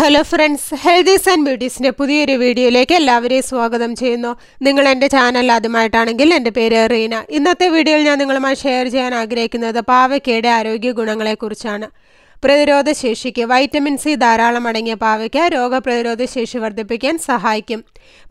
hello friends healthies and ബ്യൂട്ടീസിൻ്റെ പുതിയൊരു വീഡിയോയിലേക്ക് എല്ലാവരെയും സ്വാഗതം ചെയ്യുന്നു നിങ്ങൾ എൻ്റെ ചാനൽ ആദ്യമായിട്ടാണെങ്കിൽ എൻ്റെ പേര് റീന ഇന്നത്തെ വീഡിയോയിൽ ഞാൻ നിങ്ങളുമായി ഷെയർ ചെയ്യാൻ ആഗ്രഹിക്കുന്നത് പാവയ്ക്കയുടെ ആരോഗ്യ ഗുണങ്ങളെക്കുറിച്ചാണ് പ്രതിരോധ ശേഷിക്ക് വൈറ്റമിൻ സി ധാരാളം അടങ്ങിയ പാവയ്ക്ക രോഗപ്രതിരോധ ശേഷി വർദ്ധിപ്പിക്കാൻ സഹായിക്കും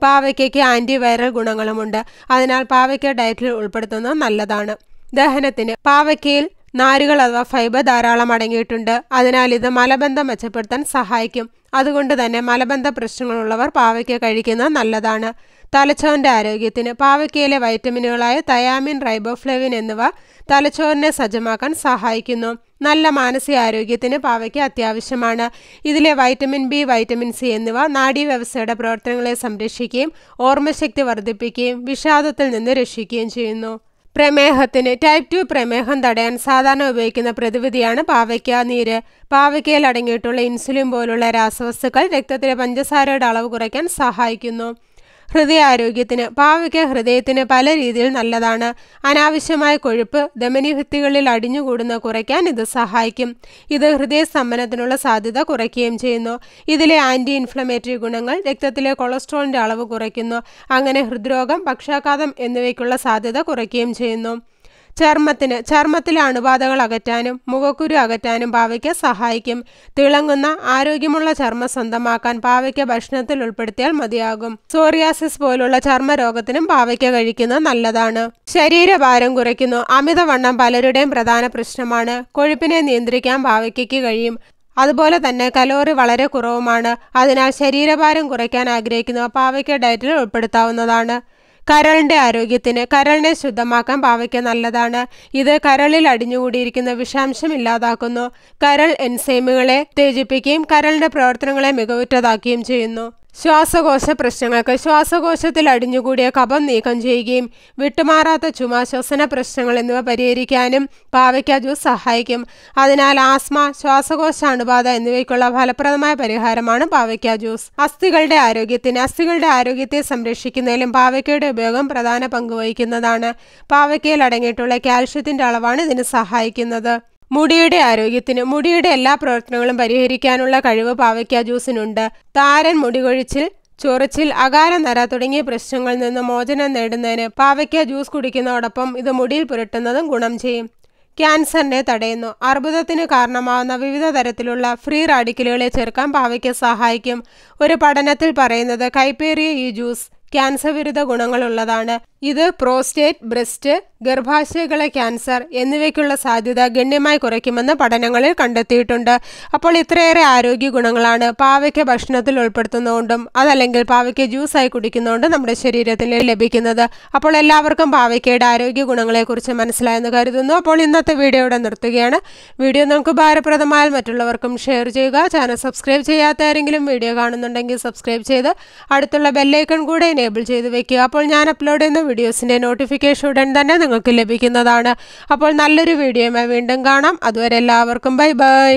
പാവയ്ക്കയ്ക്ക് ആൻറ്റിവൈറൽ ഗുണങ്ങളുമുണ്ട് അതിനാൽ പാവയ്ക്ക ഡയറ്റിൽ ഉൾപ്പെടുത്തുന്നത് നല്ലതാണ് ദഹനത്തിന് പാവയ്ക്കയിൽ നാരുകൾ അഥവാ ഫൈബർ ധാരാളം അടങ്ങിയിട്ടുണ്ട് അതിനാൽ ഇത് മലബന്ധം മെച്ചപ്പെടുത്താൻ സഹായിക്കും അതുകൊണ്ട് തന്നെ മലബന്ധ പ്രശ്നങ്ങളുള്ളവർ പാവയ്ക്ക കഴിക്കുന്നത് നല്ലതാണ് തലച്ചോറിൻ്റെ ആരോഗ്യത്തിന് പാവയ്ക്കയിലെ വൈറ്റമിനുകളായ തയാമിൻ റൈബോഫ്ലെവിൻ എന്നിവ തലച്ചോറിനെ സജ്ജമാക്കാൻ സഹായിക്കുന്നു നല്ല മാനസിക ആരോഗ്യത്തിന് പാവയ്ക്ക് അത്യാവശ്യമാണ് ഇതിലെ വൈറ്റമിൻ ബി വൈറ്റമിൻ സി എന്നിവ നാഡീവ്യവസ്ഥയുടെ പ്രവർത്തനങ്ങളെ സംരക്ഷിക്കുകയും ഓർമ്മശക്തി വർദ്ധിപ്പിക്കുകയും വിഷാദത്തിൽ നിന്ന് രക്ഷിക്കുകയും ചെയ്യുന്നു പ്രമേഹത്തിന് ടൈപ്പ് ടു പ്രമേഹം തടയാൻ സാധാരണ ഉപയോഗിക്കുന്ന പ്രതിവിധിയാണ് പാവയ്ക്ക നീര് പാവയ്ക്കയിൽ അടങ്ങിയിട്ടുള്ള ഇൻസുലിൻ പോലുള്ള രാസവസ്തുക്കൾ രക്തത്തിലെ പഞ്ചസാരയുടെ അളവ് കുറയ്ക്കാൻ സഹായിക്കുന്നു ഹൃദയാരോഗ്യത്തിന് ഭാവിക ഹൃദയത്തിന് പല രീതിയിൽ നല്ലതാണ് അനാവശ്യമായ കൊഴുപ്പ് ഭിത്തികളിൽ അടിഞ്ഞുകൂടുന്ന കുറയ്ക്കാൻ ഇത് സഹായിക്കും ഇത് ഹൃദയ സ്തംഭനത്തിനുള്ള സാധ്യത കുറയ്ക്കുകയും ചെയ്യുന്നു ഇതിലെ ആൻറ്റി ഇൻഫ്ലമേറ്ററി ഗുണങ്ങൾ രക്തത്തിലെ കൊളസ്ട്രോളിൻ്റെ അളവ് കുറയ്ക്കുന്നു അങ്ങനെ ഹൃദ്രോഗം പക്ഷാഘാതം എന്നിവയ്ക്കുള്ള സാധ്യത കുറയ്ക്കുകയും ചെയ്യുന്നു ചർമ്മത്തിന് ചർമ്മത്തിലെ അണുബാധകൾ അകറ്റാനും മുഖക്കുരു അകറ്റാനും പാവയ്ക്ക സഹായിക്കും തിളങ്ങുന്ന ആരോഗ്യമുള്ള ചർമ്മം സ്വന്തമാക്കാൻ പാവയ്ക്ക ഭക്ഷണത്തിൽ ഉൾപ്പെടുത്തിയാൽ മതിയാകും സോറിയാസിസ് പോലുള്ള ചർമ്മരോഗത്തിനും പാവയ്ക്ക കഴിക്കുന്നത് നല്ലതാണ് ശരീരഭാരം കുറയ്ക്കുന്നു അമിതവണ്ണം പലരുടെയും പ്രധാന പ്രശ്നമാണ് കൊഴുപ്പിനെ നിയന്ത്രിക്കാൻ പാവയ്ക്കയ്ക്ക് കഴിയും അതുപോലെ തന്നെ കലോറി വളരെ കുറവുമാണ് അതിനാൽ ശരീരഭാരം കുറയ്ക്കാൻ ആഗ്രഹിക്കുന്നവ പാവയ്ക്ക ഡയറ്റിൽ ഉൾപ്പെടുത്താവുന്നതാണ് കരളിൻ്റെ ആരോഗ്യത്തിന് കരളിനെ ശുദ്ധമാക്കാൻ പാവയ്ക്ക് നല്ലതാണ് ഇത് കരളിൽ അടിഞ്ഞുകൂടിയിരിക്കുന്ന വിഷാംശം ഇല്ലാതാക്കുന്നു കരൾ എൻസൈമുകളെ ഉത്തേജിപ്പിക്കുകയും കരളിൻ്റെ പ്രവർത്തനങ്ങളെ മികവുറ്റതാക്കുകയും ചെയ്യുന്നു ശ്വാസകോശ പ്രശ്നങ്ങൾക്ക് ശ്വാസകോശത്തിൽ അടിഞ്ഞുകൂടിയ കപം നീക്കം ചെയ്യുകയും വിട്ടുമാറാത്ത ചുമ ശ്വസന പ്രശ്നങ്ങൾ എന്നിവ പരിഹരിക്കാനും പാവയ്ക്ക ജ്യൂസ് സഹായിക്കും അതിനാൽ ആസ്മ ശ്വാസകോശ അണുബാധ എന്നിവയ്ക്കുള്ള ഫലപ്രദമായ പരിഹാരമാണ് പാവയ്ക്ക ജ്യൂസ് അസ്ഥികളുടെ ആരോഗ്യത്തിന് അസ്ഥികളുടെ ആരോഗ്യത്തെ സംരക്ഷിക്കുന്നതിലും പാവയ്ക്കയുടെ ഉപയോഗം പ്രധാന പങ്ക് വഹിക്കുന്നതാണ് പാവയ്ക്കയിൽ അടങ്ങിയിട്ടുള്ള കാൽഷ്യത്തിന്റെ അളവാണ് ഇതിന് സഹായിക്കുന്നത് മുടിയുടെ ആരോഗ്യത്തിന് മുടിയുടെ എല്ലാ പ്രവർത്തനങ്ങളും പരിഹരിക്കാനുള്ള കഴിവ് പാവയ്ക്ക ജ്യൂസിനുണ്ട് താരൻ മുടികൊഴിച്ചിൽ ചൊറിച്ചിൽ അകാല നര തുടങ്ങിയ പ്രശ്നങ്ങളിൽ നിന്ന് മോചനം നേടുന്നതിന് പാവയ്ക്ക ജ്യൂസ് കുടിക്കുന്നതോടൊപ്പം ഇത് മുടിയിൽ പുരട്ടുന്നതും ഗുണം ചെയ്യും ക്യാൻസറിനെ തടയുന്നു അർബുദത്തിന് കാരണമാകുന്ന വിവിധ തരത്തിലുള്ള ഫ്രീ റാഡിക്കലുകളെ ചെറുക്കാൻ പാവയ്ക്ക് സഹായിക്കും ഒരു പഠനത്തിൽ പറയുന്നത് കൈപ്പേറിയ ഈ ജ്യൂസ് ക്യാൻസർ വിരുദ്ധ ഗുണങ്ങളുള്ളതാണ് ഇത് പ്രോസ്റ്റേറ്റ് ബ്രസ്റ്റ് ഗർഭാശയകളെ ക്യാൻസർ എന്നിവയ്ക്കുള്ള സാധ്യത ഗണ്യമായി കുറയ്ക്കുമെന്ന് പഠനങ്ങളിൽ കണ്ടെത്തിയിട്ടുണ്ട് അപ്പോൾ ഇത്രയേറെ ആരോഗ്യ ഗുണങ്ങളാണ് പാവയ്ക്ക ഭക്ഷണത്തിൽ ഉൾപ്പെടുത്തുന്നതുകൊണ്ടും അതല്ലെങ്കിൽ പാവയ്ക്ക ജ്യൂസായി കുടിക്കുന്നതുകൊണ്ടും നമ്മുടെ ശരീരത്തിൽ ലഭിക്കുന്നത് അപ്പോൾ എല്ലാവർക്കും പാവയ്ക്കയുടെ ആരോഗ്യ ഗുണങ്ങളെക്കുറിച്ച് മനസ്സിലായെന്ന് കരുതുന്നു അപ്പോൾ ഇന്നത്തെ വീഡിയോ ഇവിടെ നിർത്തുകയാണ് വീഡിയോ നമുക്ക് ഭാരപ്രദമായാൽ മറ്റുള്ളവർക്കും ഷെയർ ചെയ്യുക ചാനൽ സബ്സ്ക്രൈബ് ചെയ്യാത്ത ആരെങ്കിലും വീഡിയോ കാണുന്നുണ്ടെങ്കിൽ സബ്സ്ക്രൈബ് ചെയ്ത് അടുത്തുള്ള ബെല്ലൈക്കൺ കൂടെ എനേബിൾ ചെയ്ത് വെക്കുക അപ്പോൾ ഞാൻ അപ്ലോഡ് ചെയ്യുന്ന വീഡിയോസിൻ്റെ നോട്ടിഫിക്കേഷൻ ഉടൻ തന്നെ നിങ്ങൾക്ക് ലഭിക്കുന്നതാണ് അപ്പോൾ നല്ലൊരു വീഡിയോയുമായി വീണ്ടും കാണാം അതുവരെ എല്ലാവർക്കും ബൈ ബൈ